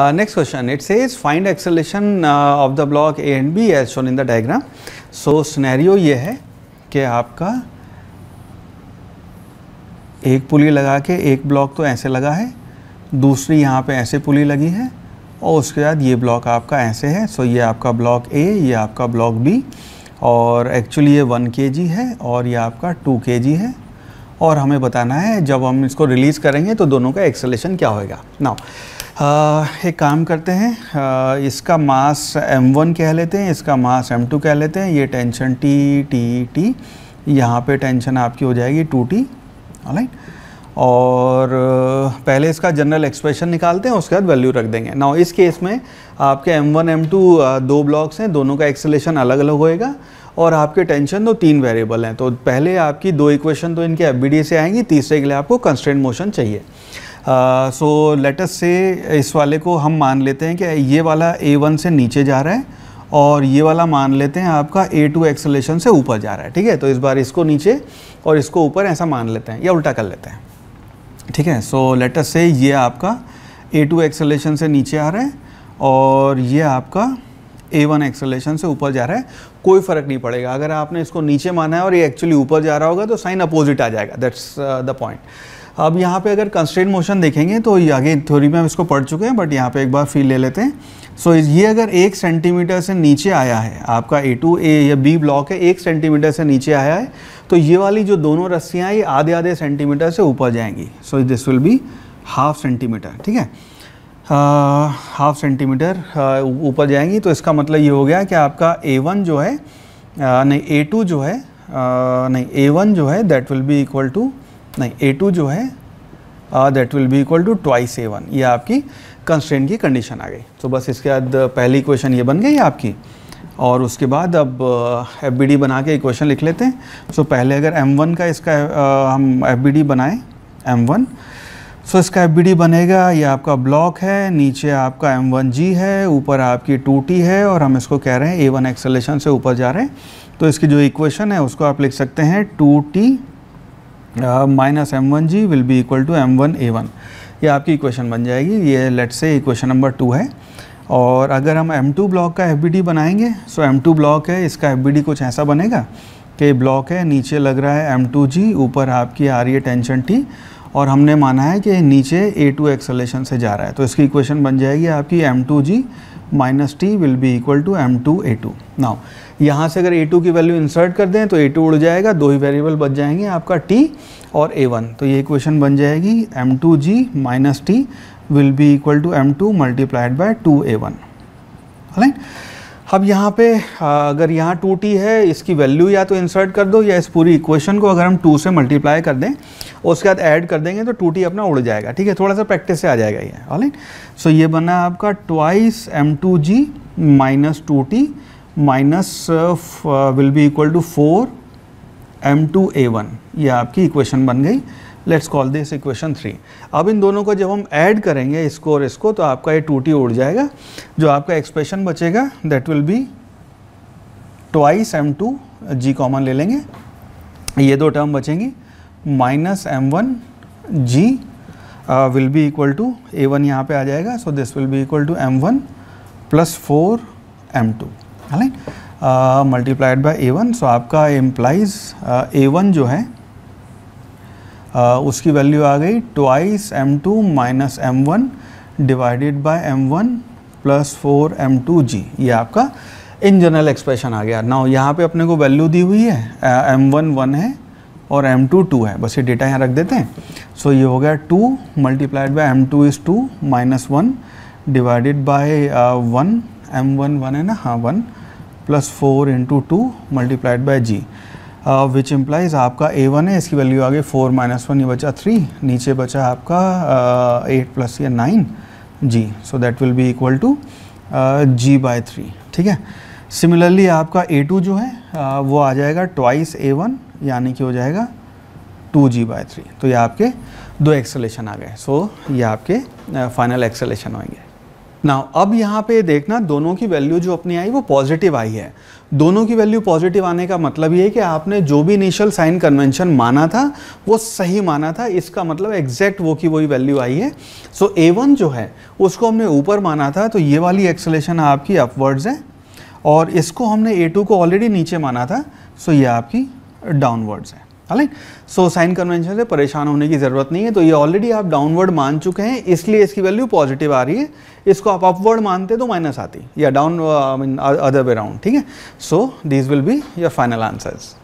Uh, next question, it says find acceleration uh, of the block A and B as shown in the diagram. So scenario ये है कि आपका एक पुली लगा के एक ब्लॉक तो ऐसे लगा है दूसरी यहाँ पे ऐसे पुली लगी है और उसके बाद ये ब्लॉक आपका ऐसे है सो ये आपका ब्लॉक ए ये आपका ब्लॉक बी और एक्चुअली ये वन के है और ये आपका टू के है और हमें बताना है जब हम इसको रिलीज़ करेंगे तो दोनों का एक्सेलेशन क्या होएगा नाउ आ, एक काम करते हैं आ, इसका मास m1 कह लेते हैं इसका मास m2 कह लेते हैं ये टेंशन t t t यहाँ पे टेंशन आपकी हो जाएगी 2t राइट और पहले इसका जनरल एक्सप्रेशन निकालते हैं उसके बाद वैल्यू रख देंगे नाउ इस केस में आपके m1 m2 दो ब्लॉक्स हैं दोनों का एक्सेलेशन अलग अलग होएगा और आपके टेंशन तो तीन वेरिएबल हैं तो पहले आपकी दो इक्वेशन तो इनके एफ से आएंगी तीसरे के लिए आपको कंस्टेंट मोशन चाहिए सो लेटस से इस वाले को हम मान लेते हैं कि ये वाला ए वन से नीचे जा रहा है और ये वाला मान लेते हैं आपका ए टू एक्सलेशन से ऊपर जा रहा है ठीक है तो इस बार इसको नीचे और इसको ऊपर ऐसा मान लेते हैं या उल्टा कर लेते हैं ठीक है सो लेटस से ये आपका ए टू एक्सलेशन से नीचे आ रहा है और ये आपका ए वन एक्सलेशन से ऊपर जा रहा है कोई फ़र्क नहीं पड़ेगा अगर आपने इसको नीचे माना है और ये एक्चुअली ऊपर जा रहा होगा तो साइन अपोजिट आ जाएगा दैट्स द पॉइंट अब यहाँ पे अगर कंस्ट्रेंट मोशन देखेंगे तो ये आगे थ्योरी में हम इसको पढ़ चुके हैं बट यहाँ पे एक बार फील ले लेते हैं सो so, ये अगर एक सेंटीमीटर से नीचे आया है आपका ए टू ए या बी ब्लॉक है एक सेंटीमीटर से नीचे आया है तो ये वाली जो दोनों रस्सियाँ ये आधे आधे सेंटीमीटर से ऊपर जाएंगी so this will be half centimetre ठीक है हाफ uh, सेंटीमीटर uh, ऊपर जाएंगी तो इसका मतलब ये हो गया कि आपका ए वन जो है uh, नहीं ए टू जो है uh, नहीं ए वन जो है that will be equal to नहीं ए टू जो है that will be equal to twice A one ये आपकी कंस्टेंट की कंडीशन आ गई तो बस इसके बाद uh, पहली इक्वेशन ये बन गई आपकी और उसके बाद अब एफ बी डी बना के इक्वेशन लिख लेते हैं सो so, पहले अगर एम वन का इसका uh, हम एफ बी डी बनाएँ एम वन सो इसका एफ बी डी बनेगा ये आपका ब्लॉक है नीचे आपका एम वन जी है ऊपर आपकी टू टी है और हम इसको कह रहे हैं ए वन एक्सलेशन से ऊपर जा रहे हैं तो इसकी जो इक्वेशन है उसको आप लिख सकते हैं two T minus M one G will be equal to M one A one ये आपकी इक्वेशन बन जाएगी ये लेट से इक्वेशन नंबर टू है और अगर हम एम टू ब्लॉक का एफ बी डी बनाएंगे सो एम टू ब्लॉक है इसका एफ बी डी कुछ ऐसा बनेगा कि ब्लॉक है नीचे लग रहा है एम टू जी ऊपर आपकी आ रही है टेंशन टी और हमने माना है कि नीचे ए टू एक्सलेशन से जा रहा है तो इसकी इक्वेशन बन जाएगी आपकी M two G minus T will be equal to M two A two now यहाँ से अगर टू की वैल्यू इंसर्ट कर दें तो टू उड़ जाएगा दो ही वेरिएबल बच जाएंगे आपका t और a1 तो ये इक्वेशन बन जाएगी M two G minus T will be equal to M two multiplied by two A one right अब यहाँ पे अगर यहाँ टू टी है इसकी वैल्यू या तो इंसर्ट कर दो या इस पूरी इक्वेशन को अगर हम टू से मल्टीप्लाई कर दें उसके बाद ऐड कर देंगे तो टू टी अपना उड़ जाएगा ठीक है थोड़ा सा प्रैक्टिस से आ जाएगा ये ऑल सो ये बना आपका twice M two G minus two T minus will be equal to four M two A one ये आपकी इक्वेशन बन गई let's call this equation three अब इन दोनों को जब हम ऐड करेंगे इसको और इसको तो आपका ये टू टी उड़ जाएगा जो आपका एक्सप्रेशन बचेगा that will be twice M two G common ले लेंगे ये दो टर्म बचेंगी minus M one G will be equal to A one यहाँ पर आ जाएगा so this will be equal to M one plus four M two है multiplied by A one so आपका एम्प्लाइज ए वन जो है आ, उसकी वैल्यू आ गई twice M two minus M one divided by M one plus four M two G ये आपका in general expression आ गया ना यहाँ पे अपने को वैल्यू दी हुई है एम वन वन है और एम टू टू है बस ये डेटा यहाँ रख देते हैं सो so, ये हो गया two multiplied by M two is two minus one divided by one M one one है ना हाँ one plus four into two multiplied by G which implies आपका ए वन है इसकी वैल्यू आ गई फोर माइनस वन ये बचा थ्री नीचे बचा आपका एट प्लस या nine G so that will be equal to G by three ठीक है सिमिलरली आपका ए टू जो है uh, वो आ जाएगा ट्वाइस ए वन यानी कि हो जाएगा टू जी बाय थ्री तो ये आपके दो एक्सेलेशन आ गए सो so, ये आपके फाइनल uh, एक्सेलेशन होंगे ना अब यहाँ पे देखना दोनों की वैल्यू जो अपनी आई वो पॉजिटिव आई है दोनों की वैल्यू पॉजिटिव आने का मतलब ये है कि आपने जो भी इनिशियल साइन कन्वेंशन माना था वो सही माना था इसका मतलब एग्जैक्ट वो की वही वैल्यू आई है सो so, A1 जो है उसको हमने ऊपर माना था तो ये वाली एक्सलेशन आपकी अपवर्ड्स है और इसको हमने ए को ऑलरेडी नीचे माना था सो so ये आपकी डाउनवर्ड्स है राइट सो साइन कन्वेंशन से परेशान होने की ज़रूरत नहीं है तो ये ऑलरेडी आप डाउनवर्ड मान चुके हैं इसलिए इसकी वैल्यू पॉजिटिव आ रही है इसको आप अपवर्ड मानते तो माइनस आती या डाउन अदर वे राउंड ठीक है so this will be your final answers